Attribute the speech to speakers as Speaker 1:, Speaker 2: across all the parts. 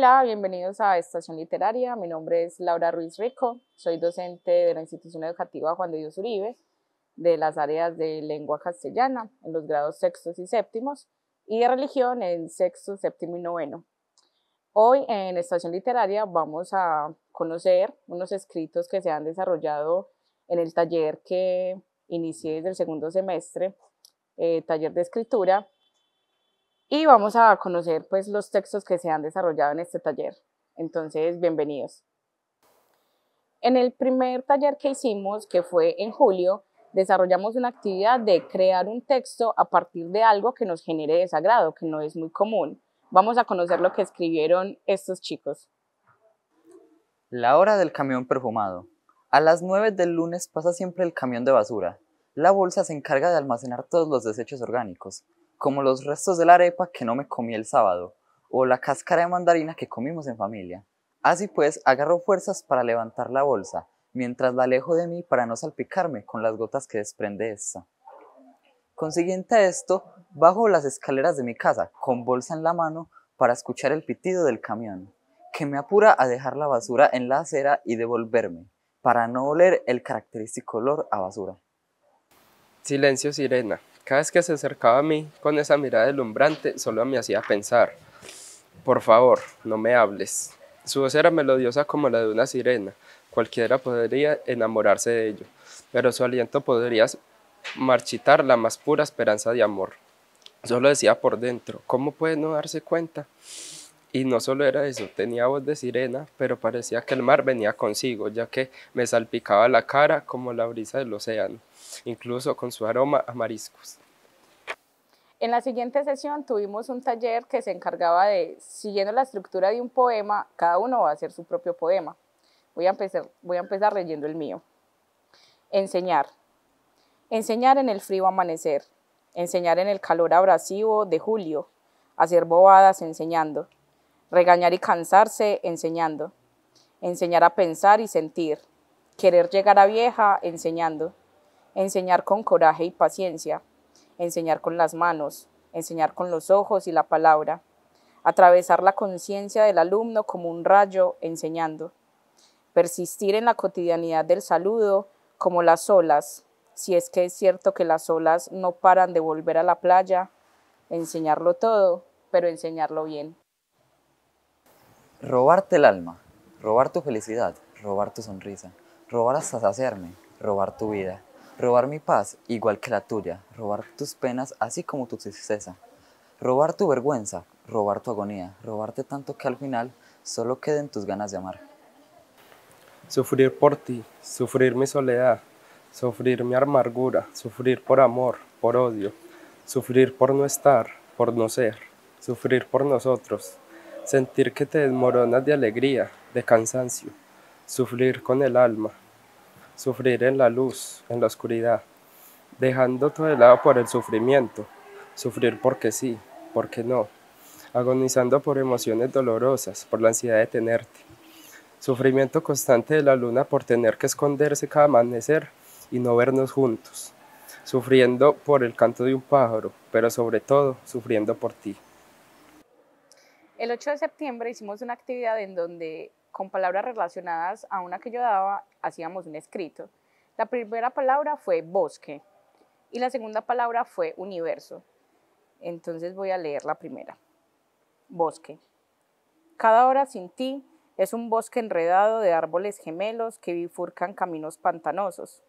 Speaker 1: Hola, bienvenidos a Estación Literaria. Mi nombre es Laura Ruiz Rico. Soy docente de la institución educativa Juan de Dios Uribe de las áreas de lengua castellana en los grados sextos y séptimos y de religión en sexto, séptimo y noveno. Hoy en Estación Literaria vamos a conocer unos escritos que se han desarrollado en el taller que inicié desde el segundo semestre, eh, taller de escritura, y vamos a conocer pues los textos que se han desarrollado en este taller. Entonces, bienvenidos. En el primer taller que hicimos, que fue en julio, desarrollamos una actividad de crear un texto a partir de algo que nos genere desagrado, que no es muy común. Vamos a conocer lo que escribieron estos chicos.
Speaker 2: La hora del camión perfumado. A las 9 del lunes pasa siempre el camión de basura. La bolsa se encarga de almacenar todos los desechos orgánicos como los restos de la arepa que no me comí el sábado, o la cáscara de mandarina que comimos en familia. Así pues, agarro fuerzas para levantar la bolsa, mientras la alejo de mí para no salpicarme con las gotas que desprende esta. Consiguiente a esto, bajo las escaleras de mi casa, con bolsa en la mano, para escuchar el pitido del camión, que me apura a dejar la basura en la acera y devolverme, para no oler el característico olor a basura. Silencio, sirena. Cada vez que se acercaba a mí con esa mirada
Speaker 3: deslumbrante, solo me hacía pensar, por favor, no me hables. Su voz era melodiosa como la de una sirena, cualquiera podría enamorarse de ello, pero su aliento podría marchitar la más pura esperanza de amor. Solo decía por dentro, ¿cómo puede no darse cuenta? Y no solo era eso, tenía voz de sirena, pero parecía que el mar venía consigo, ya que me salpicaba la cara como la brisa del océano incluso con su aroma a mariscos.
Speaker 1: En la siguiente sesión tuvimos un taller que se encargaba de, siguiendo la estructura de un poema, cada uno va a hacer su propio poema. Voy a empezar, voy a empezar leyendo el mío. Enseñar. Enseñar en el frío amanecer. Enseñar en el calor abrasivo de julio. Hacer bobadas enseñando. Regañar y cansarse enseñando. Enseñar a pensar y sentir. Querer llegar a vieja enseñando enseñar con coraje y paciencia, enseñar con las manos, enseñar con los ojos y la palabra, atravesar la conciencia del alumno como un rayo enseñando, persistir en la cotidianidad del saludo como las olas, si es que es cierto que las olas no paran de volver a la playa, enseñarlo todo, pero enseñarlo bien.
Speaker 2: Robarte el alma, robar tu felicidad, robar tu sonrisa, robar hasta saciarme, robar tu vida, Robar mi paz igual que la tuya, robar tus penas así como tu tristeza, robar tu vergüenza, robar tu agonía, robarte tanto que al final solo queden tus ganas de amar. Sufrir por ti, sufrir mi soledad, sufrir
Speaker 3: mi amargura, sufrir por amor, por odio, sufrir por no estar, por no ser, sufrir por nosotros, sentir que te desmoronas de alegría, de cansancio, sufrir con el alma, sufrir en la luz, en la oscuridad, dejando todo de lado por el sufrimiento, sufrir porque sí, porque no, agonizando por emociones dolorosas, por la ansiedad de tenerte, sufrimiento constante de la luna por tener que esconderse cada amanecer y no vernos juntos, sufriendo por el canto de un pájaro, pero sobre todo sufriendo por ti.
Speaker 1: El 8 de septiembre hicimos una actividad en donde con palabras relacionadas a una que yo daba, hacíamos un escrito. La primera palabra fue bosque y la segunda palabra fue universo. Entonces voy a leer la primera. Bosque. Cada hora sin ti es un bosque enredado de árboles gemelos que bifurcan caminos pantanosos.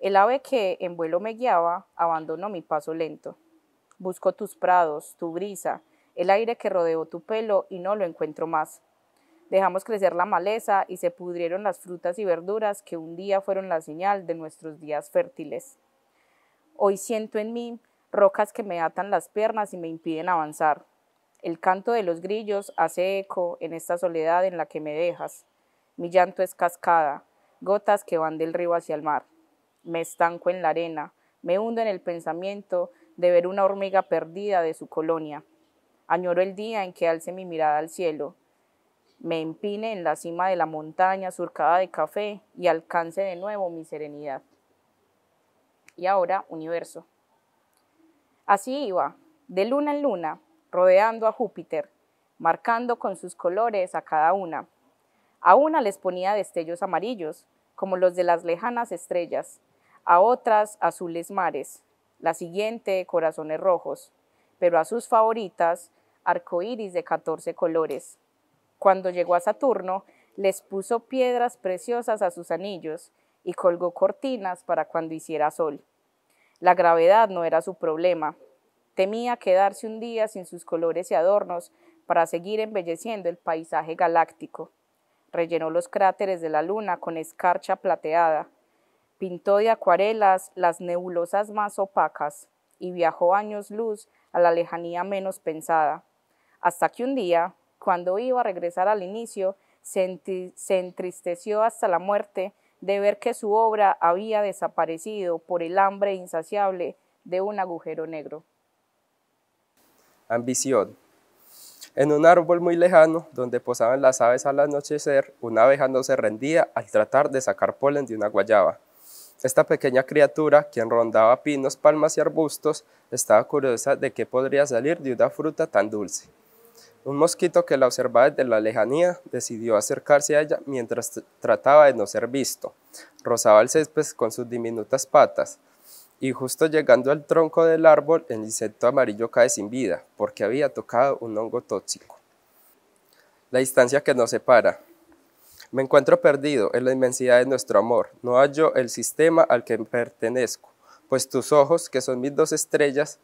Speaker 1: El ave que en vuelo me guiaba abandonó mi paso lento. Busco tus prados, tu brisa, el aire que rodeó tu pelo y no lo encuentro más. Dejamos crecer la maleza y se pudrieron las frutas y verduras que un día fueron la señal de nuestros días fértiles. Hoy siento en mí rocas que me atan las piernas y me impiden avanzar. El canto de los grillos hace eco en esta soledad en la que me dejas. Mi llanto es cascada, gotas que van del río hacia el mar. Me estanco en la arena, me hundo en el pensamiento de ver una hormiga perdida de su colonia. Añoro el día en que alce mi mirada al cielo, me empine en la cima de la montaña surcada de café y alcance de nuevo mi serenidad. Y ahora, universo. Así iba, de luna en luna, rodeando a Júpiter, marcando con sus colores a cada una. A una les ponía destellos amarillos, como los de las lejanas estrellas, a otras azules mares, la siguiente corazones rojos, pero a sus favoritas arcoíris de 14 colores, cuando llegó a Saturno, les puso piedras preciosas a sus anillos y colgó cortinas para cuando hiciera sol. La gravedad no era su problema. Temía quedarse un día sin sus colores y adornos para seguir embelleciendo el paisaje galáctico. Rellenó los cráteres de la luna con escarcha plateada, pintó de acuarelas las nebulosas más opacas y viajó años luz a la lejanía menos pensada, hasta que un día cuando iba a regresar al inicio, se, entristeció hasta la muerte de ver que su obra había desaparecido por el hambre insaciable de un agujero negro.
Speaker 3: Ambición. En un árbol muy lejano, donde posaban las aves al anochecer, una abeja no se rendía al tratar de sacar polen de una guayaba. Esta pequeña criatura, quien rondaba pinos, palmas y arbustos, estaba curiosa de qué podría salir de una fruta tan dulce. Un mosquito que la observaba desde la lejanía decidió acercarse a ella mientras trataba de no ser visto. Rozaba el césped con sus diminutas patas. Y justo llegando al tronco del árbol, el insecto amarillo cae sin vida, porque había tocado un hongo tóxico. La distancia que nos separa. Me encuentro perdido en la inmensidad de nuestro amor. No hallo el sistema al que pertenezco, pues tus ojos, que son mis dos estrellas,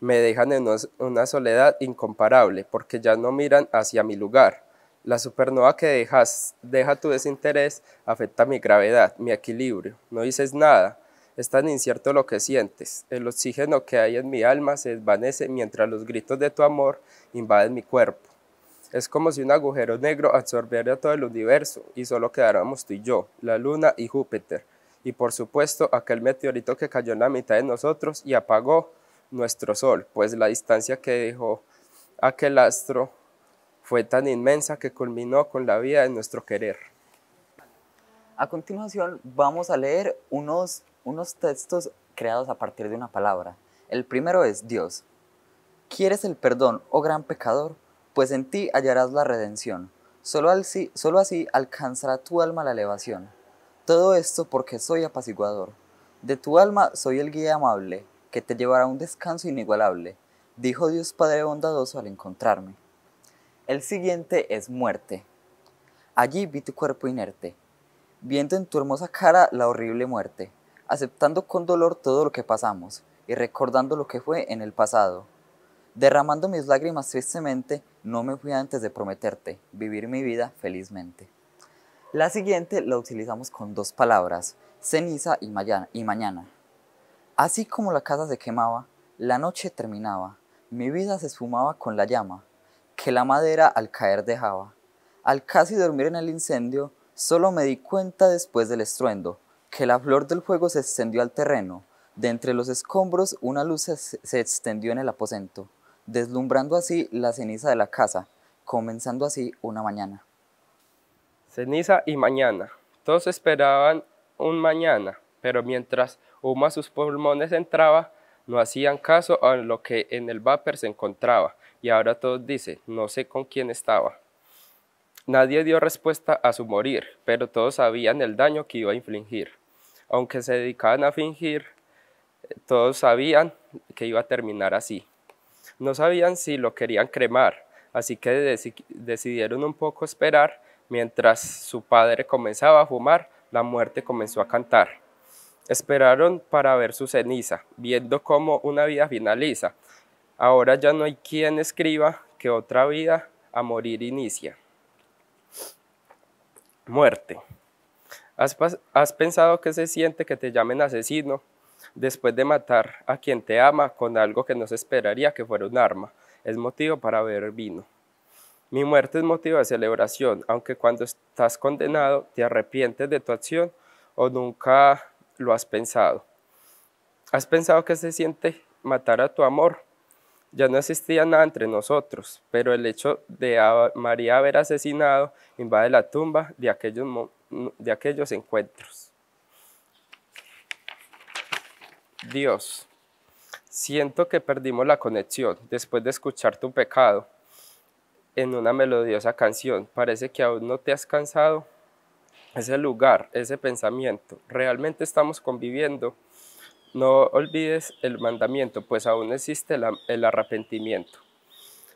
Speaker 3: me dejan en una soledad incomparable, porque ya no miran hacia mi lugar. La supernova que dejas, deja tu desinterés, afecta mi gravedad, mi equilibrio. No dices nada, es tan incierto lo que sientes. El oxígeno que hay en mi alma se desvanece mientras los gritos de tu amor invaden mi cuerpo. Es como si un agujero negro absorbiera todo el universo y solo quedáramos tú y yo, la luna y Júpiter. Y por supuesto aquel meteorito que cayó en la mitad de nosotros y apagó nuestro Sol, pues la distancia que dejó aquel astro fue tan inmensa que culminó con la vida de nuestro
Speaker 2: querer. A continuación vamos a leer unos, unos textos creados a partir de una palabra. El primero es Dios. ¿Quieres el perdón, oh gran pecador? Pues en ti hallarás la redención. Solo, solo así alcanzará tu alma la elevación. Todo esto porque soy apaciguador. De tu alma soy el guía amable, que te llevará a un descanso inigualable, dijo Dios Padre bondadoso al encontrarme. El siguiente es muerte. Allí vi tu cuerpo inerte, viendo en tu hermosa cara la horrible muerte, aceptando con dolor todo lo que pasamos y recordando lo que fue en el pasado. Derramando mis lágrimas tristemente, no me fui antes de prometerte vivir mi vida felizmente. La siguiente la utilizamos con dos palabras, ceniza y, y mañana. Así como la casa se quemaba, la noche terminaba, mi vida se esfumaba con la llama, que la madera al caer dejaba. Al casi dormir en el incendio, solo me di cuenta después del estruendo, que la flor del fuego se extendió al terreno, de entre los escombros una luz se extendió en el aposento, deslumbrando así la ceniza de la casa, comenzando así una mañana.
Speaker 3: Ceniza y mañana. Todos esperaban un mañana, pero mientras uma sus pulmones entraba, no hacían caso a lo que en el vapor se encontraba, y ahora todos dicen, no sé con quién estaba. Nadie dio respuesta a su morir, pero todos sabían el daño que iba a infligir. Aunque se dedicaban a fingir, todos sabían que iba a terminar así. No sabían si lo querían cremar, así que decidieron un poco esperar. Mientras su padre comenzaba a fumar, la muerte comenzó a cantar. Esperaron para ver su ceniza, viendo cómo una vida finaliza. Ahora ya no hay quien escriba que otra vida a morir inicia. Muerte. ¿Has, pensado que se siente que te llamen asesino después de matar a quien te ama con algo que no se esperaría que fuera un arma? Es motivo para beber vino. Mi muerte es motivo de celebración, aunque cuando estás condenado te arrepientes de tu acción o nunca lo has pensado. ¿Has pensado que se siente matar a tu amor? Ya no existía nada entre nosotros, pero el hecho de María haber asesinado invade la tumba de aquellos, de aquellos encuentros. Dios, siento que perdimos la conexión después de escuchar tu pecado en una melodiosa canción. Parece que aún no te has cansado ese lugar, ese pensamiento, realmente estamos conviviendo, no olvides el mandamiento, pues aún existe el, arrepentimiento.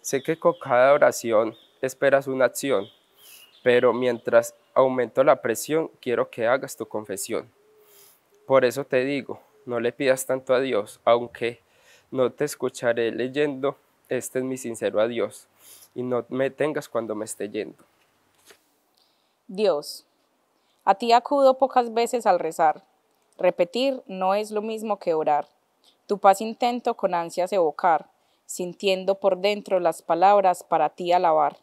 Speaker 3: Sé que con cada oración esperas una acción, pero mientras aumento la presión, quiero que hagas tu confesión. Por eso te digo, no le pidas tanto a Dios, aunque no te escucharé leyendo, este es mi sincero adiós, y no me tengas cuando me esté yendo.
Speaker 1: Dios, a ti acudo pocas veces al rezar. Repetir no es lo mismo que orar. Tu paz intento con ansias evocar, sintiendo por dentro las palabras para ti alabar.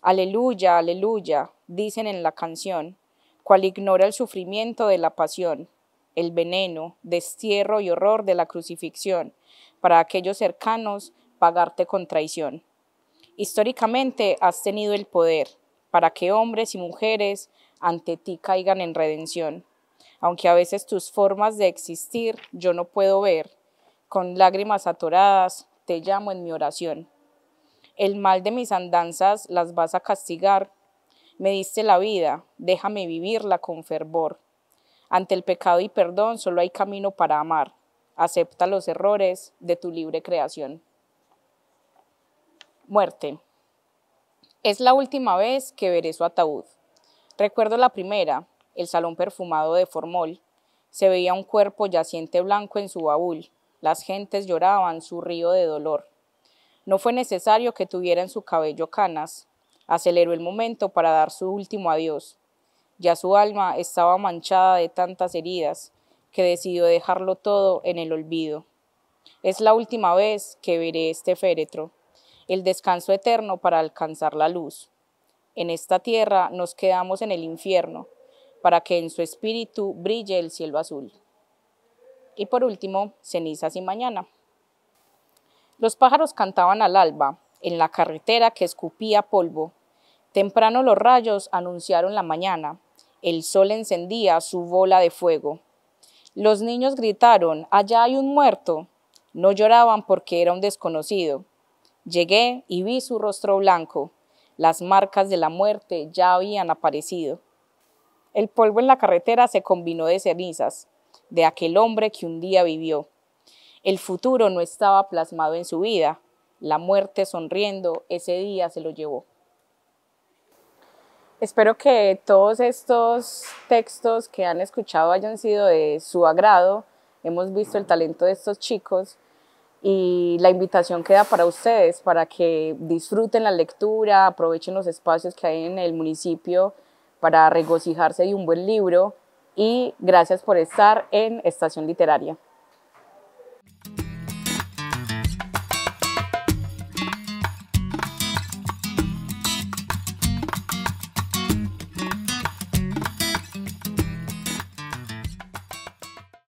Speaker 1: Aleluya, aleluya, dicen en la canción, cual ignora el sufrimiento de la pasión, el veneno, destierro y horror de la crucifixión, para aquellos cercanos pagarte con traición. Históricamente has tenido el poder para que hombres y mujeres ante ti caigan en redención. Aunque a veces tus formas de existir yo no puedo ver, con lágrimas atoradas te llamo en mi oración. El mal de mis andanzas las vas a castigar. Me diste la vida, déjame vivirla con fervor. Ante el pecado y perdón solo hay camino para amar. Acepta los errores de tu libre creación. Muerte. Es la última vez que veré su ataúd. Recuerdo la primera, el salón perfumado de Formol. Se veía un cuerpo yaciente blanco en su baúl. Las gentes lloraban su río de dolor. No fue necesario que tuviera en su cabello canas. Aceleró el momento para dar su último adiós. Ya su alma estaba manchada de tantas heridas que decidió dejarlo todo en el olvido. Es la última vez que veré este féretro, el descanso eterno para alcanzar la luz en esta tierra nos quedamos en el infierno, para que en su espíritu brille el cielo azul. Y por último, cenizas y mañana. Los pájaros cantaban al alba, en la carretera que escupía polvo. Temprano los rayos anunciaron la mañana, el sol encendía su bola de fuego. Los niños gritaron, allá hay un muerto. No lloraban porque era un desconocido. Llegué y vi su rostro blanco. Las marcas de la muerte ya habían aparecido. El polvo en la carretera se combinó de cenizas, de aquel hombre que un día vivió. El futuro no estaba plasmado en su vida. La muerte sonriendo ese día se lo llevó. Espero que todos estos textos que han escuchado hayan sido de su agrado. Hemos visto el talento de estos chicos y la invitación queda para ustedes, para que disfruten la lectura, aprovechen los espacios que hay en el municipio para regocijarse de un buen libro y gracias por estar en Estación Literaria.